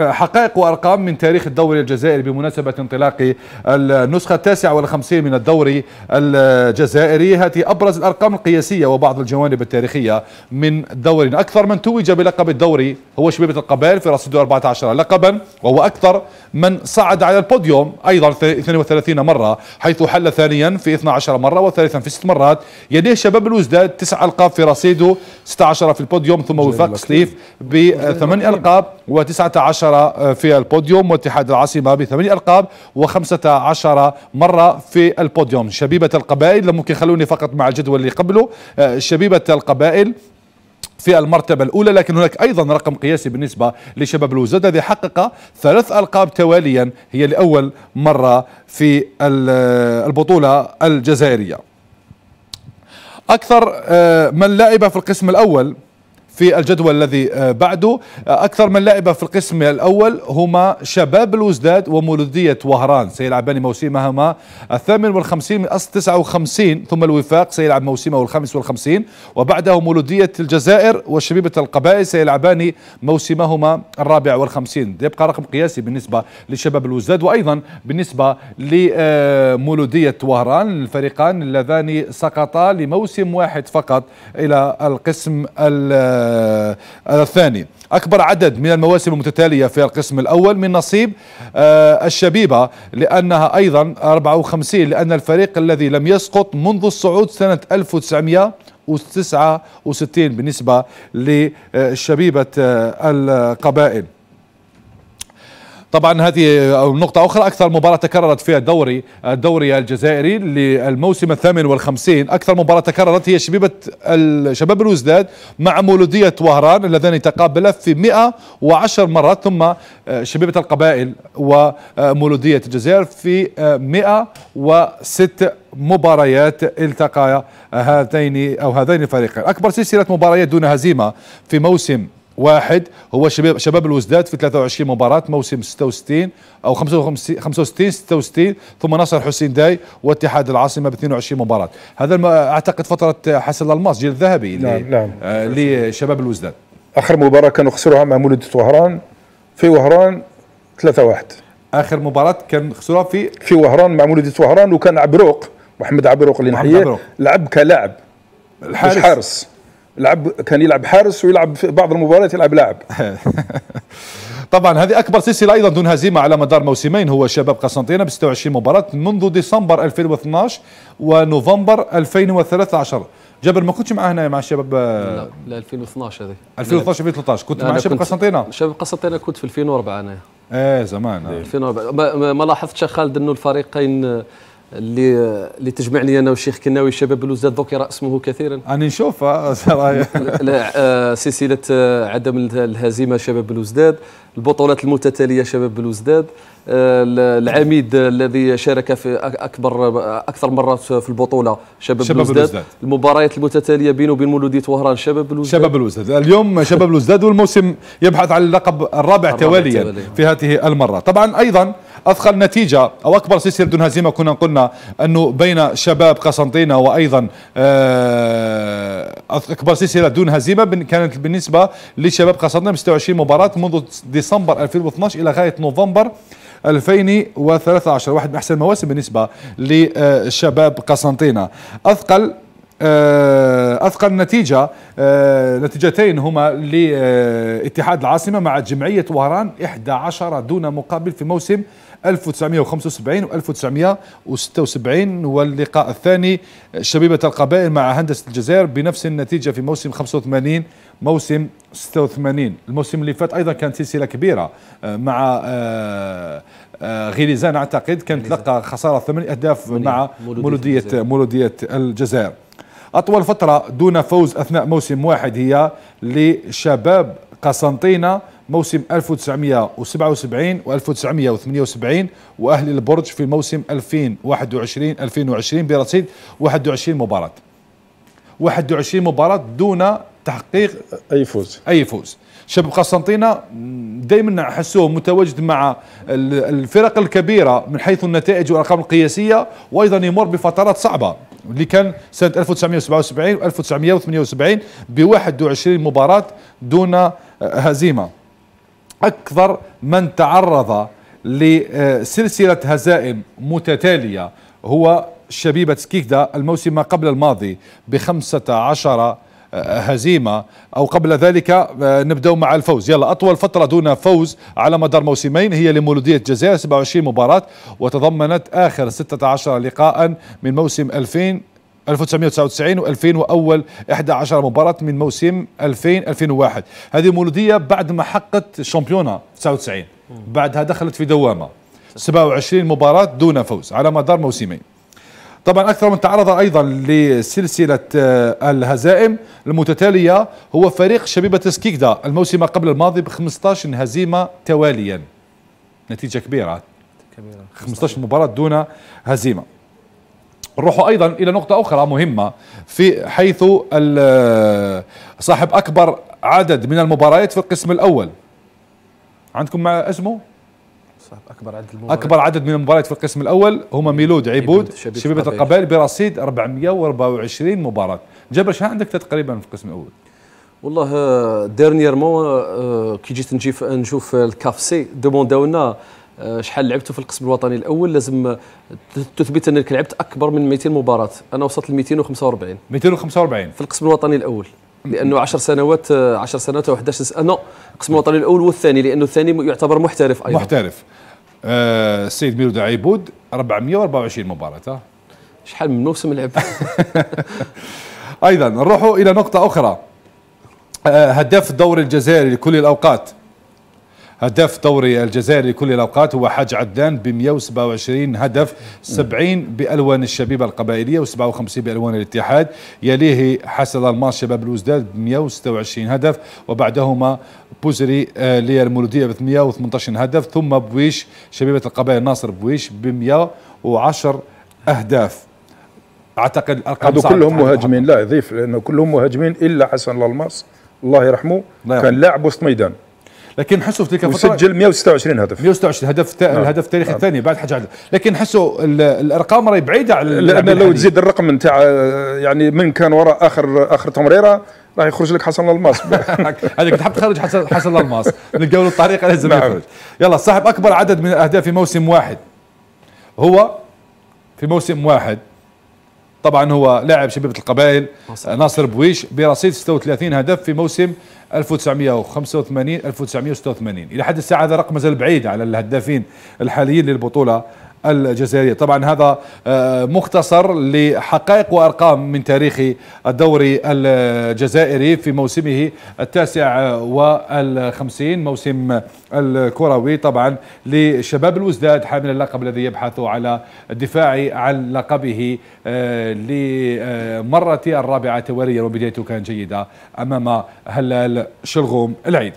حقائق وأرقام من تاريخ الدوري الجزائري بمناسبة انطلاق النسخة التاسعة والخمسين من الدوري الجزائري هذه أبرز الأرقام القياسية وبعض الجوانب التاريخية من دوري أكثر من توج بلقب الدوري هو شبيبة القبائل في رصيده 14 لقبا وهو أكثر من صعد على البوديوم أيضا 32 مرة حيث حل ثانيا في 12 مرة وثالثا في 6 مرات يليه شباب الوزداد 9 ألقاب في رصيده 16 في البوديوم ثم وفاق سليف ب 8 ألقاب و19 عشر آه، في البوديوم واتحاد العاصمة بثمانية ألقاب وخمسة عشر مرة في البوديوم شبيبة القبائل لو ممكن خلوني فقط مع الجدول اللي قبله آه، شبيبة القبائل في المرتبة الأولى لكن هناك أيضا رقم قياسي بالنسبة لشباب الوزاد الذي حقق ثلاث ألقاب تواليا هي لأول مرة في آه، البطولة الجزائرية أكثر من لعب في القسم الأول في الجدول الذي آه، بعده آه، أكثر من لاعب في القسم الأول هما شباب الوزداد ومولودية وهران سيلعبان موسمهما الثامن والخمسين من أصل تسعة وخمسين ثم الوفاق سيلعب موسمه الخامس والخمسين وبعده مولودية الجزائر وشبيبة القبائل سيلعبان موسمهما الرابع والخمسين يبقى رقم قياسي بالنسبة لشباب الوزداد وأيضا بالنسبة لمولودية وهران الفريقان اللذان سقطا لموسم واحد فقط إلى القسم الأول آه، آه، الثاني أكبر عدد من المواسم المتتالية في القسم الأول من نصيب آه، الشبيبة لأنها أيضا 54 لأن الفريق الذي لم يسقط منذ الصعود سنة 1900 و69 بالنسبة لشبيبة القبائل طبعا هذه نقطة أخرى أكثر مباراة تكررت فيها الدوري الدوري الجزائري للموسم الثامن والخمسين أكثر مباراة تكررت هي شبيبة الشباب الوزداد مع مولودية وهران اللذان تقابلا في 110 مرة ثم آه، شبيبة القبائل ومولودية الجزائر في 106 آه، مباريات التقايا هذين أو هذين الفريقين أكبر سلسلة مباريات دون هزيمة في موسم واحد هو شباب شباب الوزداد في 23 مباراة موسم 66 أو 65 66 ثم نصر حسين داي واتحاد العاصمة ب 22 مباراة هذا أعتقد فترة حسن الالماس جيل الذهبي نعم نعم آه، لشباب الوزداد آخر مباراة كانوا خسروها مع مولودة وهران في وهران 3 1 آخر مباراة كان خسروها في في وهران مع مولودة وهران وكان عبروق محمد عبروق اللي نحيه لعب كلاعب الحارس مش حارس لعب كان يلعب حارس ويلعب في بعض المباريات يلعب لاعب طبعا هذه اكبر سلسله ايضا دون هزيمه على مدار موسمين هو شباب قسنطينه ب 26 مباراه منذ ديسمبر 2012 ونوفمبر 2013 جابر ما كنتش معاه هنا مع الشباب لا لا 2012 هذه 2012 2013 كنت مع شباب قسنطينه شباب قسنطينه كنت في 2004 انا ايه زمان 2004 ما لاحظتش خالد انه الفريقين اللي اللي تجمع لي انا والشيخ كناوي شباب الوزاد دوك يرى اسمه كثيرا راني نشوف آه، لا آه، سلسله آه، عدم الهزيمه شباب الوزداد البطولات المتتاليه شباب الوزداد العميد الذي شارك في اكبر اكثر مرات في البطوله شباب, شباب الوزداد المباريات المتتاليه بينه وبين مولوديه وهران شباب الوزداد شباب الوزداد اليوم شباب الوزداد والموسم يبحث عن اللقب الرابع, الرابع تواليا, تواليا في هذه المره طبعا ايضا اثقل نتيجه او اكبر سلسله بدون هزيمه كنا قلنا انه بين شباب قسنطينه وايضا آه، اكبر سلسله بدون هزيمه كانت بالنسبه لشباب قسنطينه 26 مباراه منذ ديسمبر 2012 الى غايه نوفمبر 2013 واحد من احسن المواسم بالنسبه لشباب قسنطينه اثقل آه، اثقل نتيجه آه، نتيجتين هما لاتحاد العاصمه مع جمعيه وهران 11 دون مقابل في موسم 1975 و 1976 واللقاء الثاني شبيبة القبائل مع هندسة الجزائر بنفس النتيجة في موسم 85 موسم 86 الموسم اللي فات أيضا كانت سلسلة كبيرة آه، مع آه، آه، غيليزان أعتقد كان تلقى خسارة ثمان أهداف مع مولودية مولودية الجزائر أطول فترة دون فوز أثناء موسم واحد هي لشباب قسنطينة موسم 1977 و 1978 واهل البرج في موسم 2021 2020 برصيد 21 مباراه 21 مباراه دون تحقيق اي فوز اي فوز شباب قسنطينه دائما نحسوه متواجد مع الفرق الكبيره من حيث النتائج والارقام القياسيه وايضا يمر بفترات صعبه اللي كان سنه 1977 و 1978 ب 21 مباراه دون هزيمه أكثر من تعرض لسلسلة هزائم متتالية هو شبيبة سكيكدا الموسم قبل الماضي بخمسة عشر آه، هزيمة أو قبل ذلك آه، نبدأ مع الفوز يلا أطول فترة دون فوز على مدار موسمين هي لمولودية الجزائر 27 مباراة وتضمنت آخر 16 لقاء من موسم 2000 1999 و2000 واول 11 مباراه من موسم 2000 2001 هذه مولوديه بعد ما حققت الشامبيونه 99 بعدها دخلت في دوامه 27 مباراه دون فوز على مدار موسمين طبعا اكثر من تعرض ايضا لسلسله آه، الهزائم المتتاليه هو فريق شبيبه سكيكدا الموسم قبل الماضي ب 15 هزيمه تواليا نتيجه كبيره كبيره 15 مباراه دون هزيمه نروح ايضا الى نقطه اخرى مهمه في حيث صاحب اكبر عدد من المباريات في القسم الاول عندكم مع اسمه صاحب اكبر عدد المباريات اكبر عدد من المباريات في القسم الاول هما ميلود عبود شبيبه القبائل برصيد 424 مباراه جابر شحال عندك تقريبا في القسم الاول والله ديرنييرمون آه، آه، كي جيت نجي نشوف الكاف سي دوموندونا آه، شحال لعبتوا في القسم الوطني الاول لازم آه، تثبت انك لعبت اكبر من 200 مباراه انا وصلت ل 245 245 في القسم الوطني الاول لانه 10 سنوات 10 آه، سنوات او 11 سنه القسم الوطني الاول والثاني لانه الثاني يعتبر محترف ايضا محترف آه السيد عيبود 424 مباراه شحال من موسم لعب ايضا نروحوا الى نقطه اخرى هدف هداف الدوري الجزائري لكل الاوقات هدف دوري الجزائر لكل الاوقات هو حاج عدان ب 127 هدف 70 بالوان الشبيبه القبائليه و57 بالوان الاتحاد يليه حسن الماس شباب الوزداد ب 126 هدف وبعدهما بوزري للمولوديه ب 118 هدف ثم بويش شبيبه القبائل ناصر بويش ب 110 اهداف اعتقد الارقام هذو كلهم مهاجمين لا ضيف لانه كلهم مهاجمين الا حسن الالماس الله يرحمه الله كان لاعب وسط ميدان لكن حسوا في تلك الفتره وسجل 126 هدف 126 هدف تا... نعم. الهدف التاريخي نعم. الثاني بعد حاجه عدل. لكن حسوا الارقام راهي بعيده على لان لو تزيد الرقم نتاع يعني من كان وراء اخر اخر تمريره راح يخرج لك حسن الماس هذا كنت حاب تخرج حسن حسن الماس نلقاو له الطريقه لازم نعم. يخرج يلا صاحب اكبر عدد من الاهداف في موسم واحد هو في موسم واحد طبعا هو لاعب شبيبه القبائل مصر. ناصر بويش برصيد 36 هدف في موسم 1985 1986 الى حد الساعه هذا رقم مازال بعيد على الهدافين الحاليين للبطوله الجزائرية طبعا هذا آه، مختصر لحقائق وأرقام من تاريخ الدوري الجزائري في موسمه التاسع والخمسين موسم الكروي طبعا لشباب الوزداد حامل اللقب الذي يبحث على الدفاع عن لقبه آه، لمرة الرابعة تواليا وبدايته كانت جيدة أمام هلال شلغوم العيد